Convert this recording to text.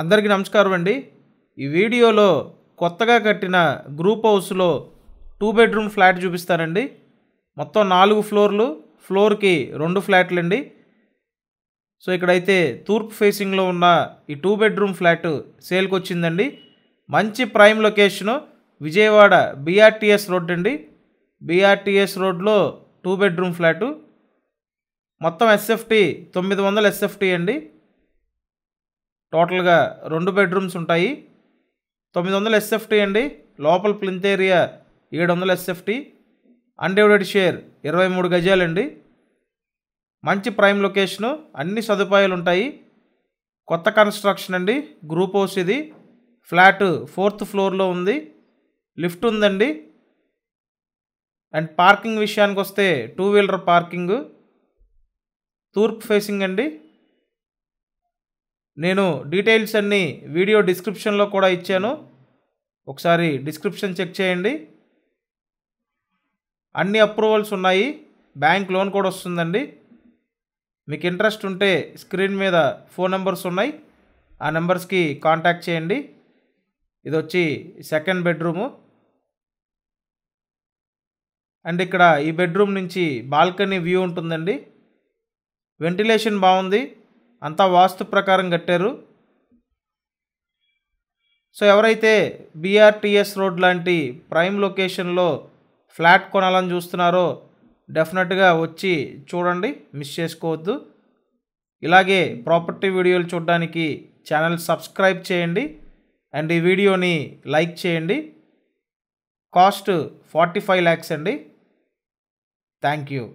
అందరికీ నమస్కారం అండి ఈ వీడియోలో కొత్తగా కట్టిన గ్రూప్ హౌస్లో టూ బెడ్రూమ్ ఫ్లాట్ చూపిస్తానండి మొత్తం నాలుగు ఫ్లోర్లు ఫ్లోర్కి రెండు ఫ్లాట్లు అండి సో ఇక్కడైతే తూర్పు ఫేసింగ్లో ఉన్న ఈ టూ బెడ్రూమ్ ఫ్లాట్ సేల్కి వచ్చిందండి మంచి prime location Vijayawada BRTS road అండి బీఆర్టీఎస్ రోడ్లో టూ బెడ్రూమ్ ఫ్లాటు మొత్తం ఎస్ఎఫ్టీ తొమ్మిది వందల ఎస్ఎఫ్టీ అండి టోటల్గా రెండు బెడ్రూమ్స్ ఉంటాయి తొమ్మిది వందల ఎస్ఎఫ్టీ అండి లోపల ప్లింత్ ఏరియా ఏడు వందల ఎస్ఎఫ్టీ అన్డివైడెడ్ షేర్ ఇరవై మూడు గజాలండి మంచి ప్రైమ్ లొకేషను అన్ని సదుపాయాలు ఉంటాయి కొత్త కన్స్ట్రక్షన్ అండి గ్రూప్ హౌస్ ఇది ఫ్లాట్ ఫోర్త్ ఫ్లోర్లో ఉంది లిఫ్ట్ ఉందండి అండ్ పార్కింగ్ విషయానికి వస్తే టూ వీలర్ పార్కింగ్ తూర్పు ఫేసింగ్ అండి నేను డీటెయిల్స్ అన్నీ వీడియో డిస్క్రిప్షన్లో కూడా ఇచ్చాను ఒకసారి డిస్క్రిప్షన్ చెక్ చేయండి అన్ని అప్రూవల్స్ ఉన్నాయి బ్యాంక్ లోన్ కూడా వస్తుందండి మీకు ఇంట్రెస్ట్ ఉంటే స్క్రీన్ మీద ఫోన్ నెంబర్స్ ఉన్నాయి ఆ నెంబర్స్కి కాంటాక్ట్ చేయండి ఇది వచ్చి సెకండ్ బెడ్రూము అండ్ ఇక్కడ ఈ బెడ్రూమ్ నుంచి బాల్కనీ వ్యూ ఉంటుందండి వెంటిలేషన్ బాగుంది అంతా వాస్తు ప్రకారం కట్టారు సో ఎవరైతే బీఆర్టీఎస్ రోడ్ లాంటి ప్రైమ్ లొకేషన్లో ఫ్లాట్ కొనాలని చూస్తున్నారో డెఫినెట్గా వచ్చి చూడండి మిస్ చేసుకోవద్దు ఇలాగే ప్రాపర్టీ వీడియోలు చూడడానికి ఛానల్ సబ్స్క్రైబ్ చేయండి అండ్ ఈ వీడియోని లైక్ చేయండి కాస్ట్ ఫార్టీ ఫైవ్ ల్యాక్స్ అండి థ్యాంక్ యూ